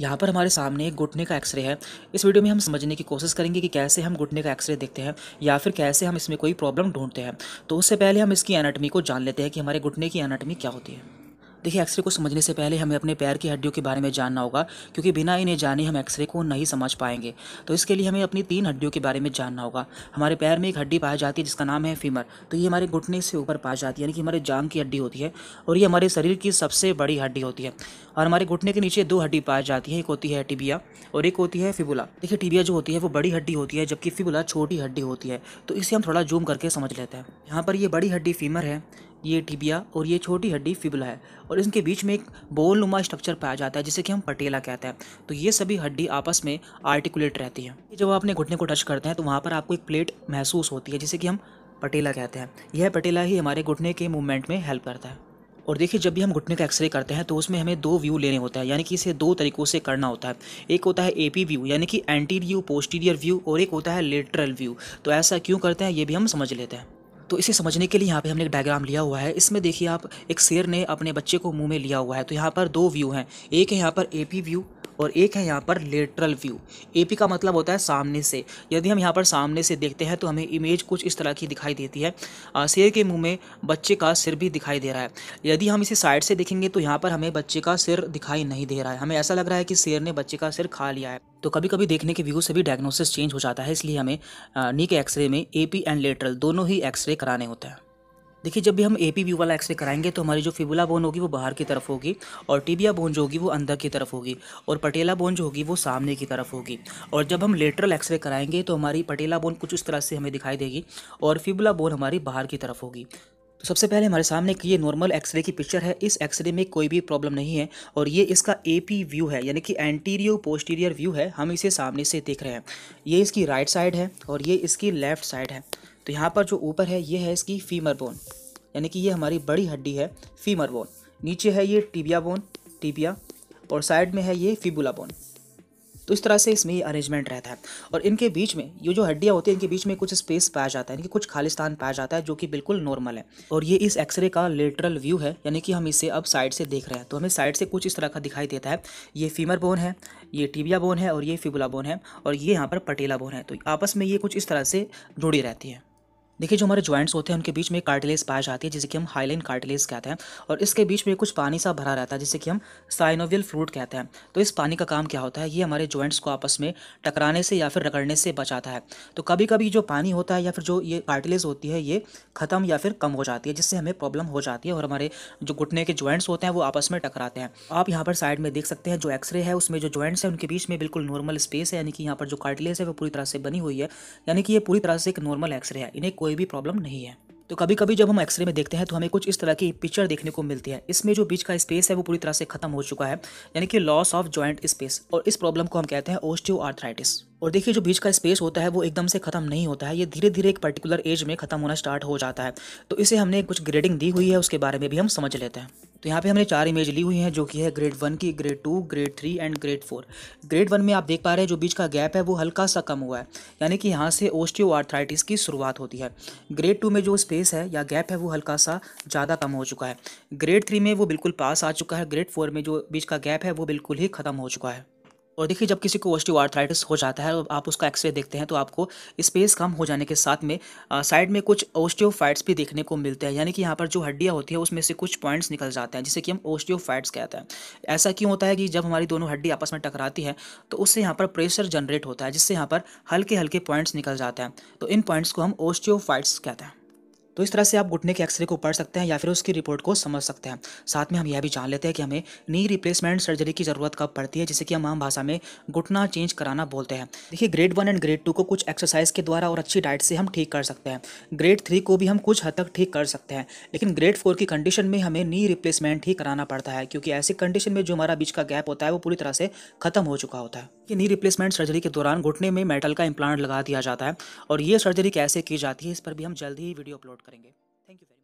यहाँ पर हमारे सामने एक घुटने का एक्सरे है इस वीडियो में हम समझने की कोशिश करेंगे कि कैसे हम घुटने का एक्सरे देखते हैं या फिर कैसे हम इसमें कोई प्रॉब्लम ढूंढते हैं तो उससे पहले हम इसकी एनाटमी को जान लेते हैं कि हमारे घुटने की एनाटमी क्या होती है देखिए एक्सरे को समझने से पहले हमें अपने पैर की हड्डियों के बारे में जानना होगा क्योंकि बिना इन्हें जाने हम एक्सरे को नहीं समझ पाएंगे तो इसके लिए हमें अपनी तीन हड्डियों के बारे में जानना होगा हमारे पैर में एक हड्डी पाई जाती है जिसका नाम है फीमर तो ये हमारे घुटने से ऊपर पाई जाती है यानी कि हमारे जांग की हड्डी होती है और ये हमारे शरीर की सबसे बड़ी हड्डी होती है और हमारे घुटने के नीचे दो हड्डी पाई जाती है एक होती है टिबिया और एक होती है फिबुला देखिए टिबिया जो होती है वो बड़ी हड्डी होती है जबकि फिबुला छोटी हड्डी होती है तो इसे हम थोड़ा जूम करके समझ लेते हैं यहाँ पर ये बड़ी हड्डी फीमर है ये टिबिया और ये छोटी हड्डी फिबला है और इनके बीच में एक बोल नुमा स्ट्रक्चर पाया जाता है जिसे कि हम पटेला कहते हैं तो ये सभी हड्डी आपस में आर्टिकुलेट रहती है जब आप अपने घुटने को टच करते हैं तो वहाँ पर आपको एक प्लेट महसूस होती है जिसे कि हम पटेला कहते हैं यह पटेला ही हमारे घुटने के मूवमेंट में हेल्प करता है और देखिए जब भी हम घुटने का एक्सरे करते हैं तो उसमें हमें दो व्यू लेने होता है यानी कि इसे दो तरीक़ों से करना होता है एक होता है एपी व्यू यानी कि एंटीरियर पोस्टीरियर व्यू और एक होता है लेटरल व्यू तो ऐसा क्यों करते हैं ये भी हम समझ लेते हैं तो इसे समझने के लिए यहाँ पे हमने एक डायग्राम लिया हुआ है इसमें देखिए आप एक शेर ने अपने बच्चे को मुंह में लिया हुआ है तो यहाँ पर दो व्यू हैं एक है यहाँ पर ए व्यू और एक है यहाँ पर लेटरल व्यू पी का मतलब होता है सामने से यदि हम यहाँ पर सामने से देखते हैं तो हमें इमेज कुछ इस तरह की दिखाई देती है शेर के मुँह में बच्चे का सिर भी दिखाई दे रहा है यदि हम इसे साइड से देखेंगे तो यहाँ पर हमें बच्चे का सिर दिखाई नहीं दे रहा है हमें ऐसा लग रहा है कि शेर ने बच्चे का सिर खा लिया है तो कभी कभी देखने के व्यू से भी डायग्नोसिस चेंज हो जाता है इसलिए हमें नीक एक्सरे में ए पी एंड लेटरल दोनों ही एक्सरे कराने होते हैं देखिए जब भी हम ए पी व्यू वाला एक्सरे कराएंगे तो हमारी जो फिबुला बोन होगी वो बाहर की तरफ होगी और टिबिया बोन जो होगी वो अंदर की तरफ होगी और पटेला बोन जो होगी वो सामने की तरफ होगी और जब हम लेटरल एक्सरे कराएंगे तो हमारी पटेला बोन कुछ इस तरह से हमें दिखाई देगी और फिबुला बोन हमारी बाहर की तरफ होगी तो सबसे पहले हमारे सामने ये नॉर्मल एक्सरे की पिक्चर है इस एक्सरे में कोई भी प्रॉब्लम नहीं है और ये इसका ए पी व्यू है यानी कि एंटीरियो पोस्टीरियर व्यू है हम इसे सामने से देख रहे हैं ये इसकी राइट साइड है और ये इसकी लेफ़्ट साइड है तो यहाँ पर जो ऊपर है ये है इसकी फीमर बोन यानी कि ये हमारी बड़ी हड्डी है फीमर बोन नीचे है ये टिबिया बोन टिबिया और साइड में है ये फिबुला बोन तो इस तरह से इसमें ये अरेंजमेंट रहता है और इनके बीच में ये जो हड्डियाँ होती हैं इनके बीच में कुछ स्पेस पाया जाता है यानी कि कुछ खालिस्तान पाया जाता है जो कि बिल्कुल नॉर्मल है और ये इस एक्सरे का लेटरल व्यू है यानी कि हम इसे अब साइड से देख रहे हैं तो हमें साइड से कुछ इस तरह का दिखाई देता है ये फीमर बोन है ये टिबिया बोन है और ये फिबुला बोन है और ये यहाँ पर पटेला बोन है तो आपस में ये कुछ इस तरह से जुड़ी रहती है देखिए जो हमारे ज्वाइंट्स होते हैं उनके बीच में कार्टिलेज पाई जाती है जिसे कि हम हाईलाइन कार्टिलेज कहते हैं और इसके बीच में कुछ पानी सा भरा रहता है जिसे कि हम साइनोवियल फ्लूड कहते हैं तो इस पानी का काम क्या होता है ये हमारे ज्वाइंट्स को आपस में टकराने से या फिर रगड़ने से बचाता है तो कभी कभी जो पानी होता है या फिर जो ये कार्टिलेज होती है ये ख़त्म या फिर कम हो जाती है जिससे हमें प्रॉब्लम हो जाती है और हमारे जो घुटने के ज्वाइंट्स होते हैं वो आपस में टकराते हैं आप यहाँ पर साइड में देख सकते हैं जो एक्सरे है उसमें जो ज्वाइंट्स हैं उनके बीच में बिल्कुल नॉर्मल स्पेस है यानी कि यहाँ पर जो कार्टिलेज है वो पूरी तरह से बनी हुई है यानी कि ये पूरी तरह से एक नॉर्मल एक्सरे है इन्हें कोई कोई भी प्रॉब्लम नहीं है तो कभी कभी जब हम एक्सरे में देखते हैं तो हमें कुछ इस तरह की पिक्चर देखने को मिलती है इसमें जो बीच का स्पेस है वो पूरी तरह से खत्म हो चुका है यानी कि लॉस ऑफ जॉइंट स्पेस और इस प्रॉब्लम को हम कहते हैं ओस्टियो आर्थराइटिस और देखिए जो बीच का स्पेस होता है वो एकदम से ख़त्म नहीं होता है ये धीरे धीरे एक पर्टिकुलर एज में ख़त्म होना स्टार्ट हो जाता है तो इसे हमने कुछ ग्रेडिंग दी हुई है उसके बारे में भी हम समझ लेते हैं तो यहाँ पे हमने चार इमेज ली हुई हैं जो कि है ग्रेड वन की grade two grade three and grade four grade one में आप देख पा रहे हैं जो बीच का गैप है वो हल्का सा कम हुआ है यानी कि यहाँ से ओस्टियो की शुरुआत होती है ग्रेड टू में जो स्पेस है या गैप है वो हल्का सा ज़्यादा कम हो चुका है ग्रेड थ्री में वो बिल्कुल पास आ चुका है ग्रेड फोर में जो बीच का गैप है वो बिल्कुल ही ख़त्म हो चुका है और देखिए जब किसी को ओस्टिव आर्थराइटिस हो जाता है और आप उसका एक्सरे देखते हैं तो आपको स्पेस कम हो जाने के साथ में साइड में कुछ ओस्टियोफाइट्स भी देखने को मिलते हैं यानी कि यहाँ पर जो हड्डियाँ होती है उसमें से कुछ पॉइंट्स निकल जाते हैं जिसे कि हम ओस्टियोफाइट्स कहते हैं ऐसा क्यों होता है कि जब हमारी दोनों हड्डी आपस में टकराती है तो उससे यहाँ पर प्रेशर जनरेट होता है जिससे यहाँ पर हल्के हल्के पॉइंट्स निकल जाते हैं तो इन पॉइंट्स को हम ओस्टियोफाइट्स कहते हैं तो इस तरह से आप घुटने के एक्सरे को पढ़ सकते हैं या फिर उसकी रिपोर्ट को समझ सकते हैं साथ में हम यह भी जान लेते हैं कि हमें नी रिप्लेसमेंट सर्जरी की ज़रूरत कब पड़ती है जिसे कि हम आम भाषा में घुटना चेंज कराना बोलते हैं देखिए grade one and grade two को कुछ एक्सरसाइज के द्वारा और अच्छी डाइट से हम ठीक कर सकते हैं ग्रेड थ्री को भी हम कुछ हद तक ठीक कर सकते हैं लेकिन ग्रेड फोर की कंडीशन में हमें नी रिप्लेसमेंट ही कराना पड़ता है क्योंकि ऐसी कंडीशन में जो हमारा बीच का गैप होता है वो पूरी तरह से खत्म हो चुका होता है कि नी रिप्लेसमेंट सर्जरी के दौरान घुटने में मेटल का इम्प्लांट लगा दिया जाता है और ये सर्जरी कैसे की जाती है इस पर भी हम जल्द ही वीडियो अपलोड करेंगे थैंक यू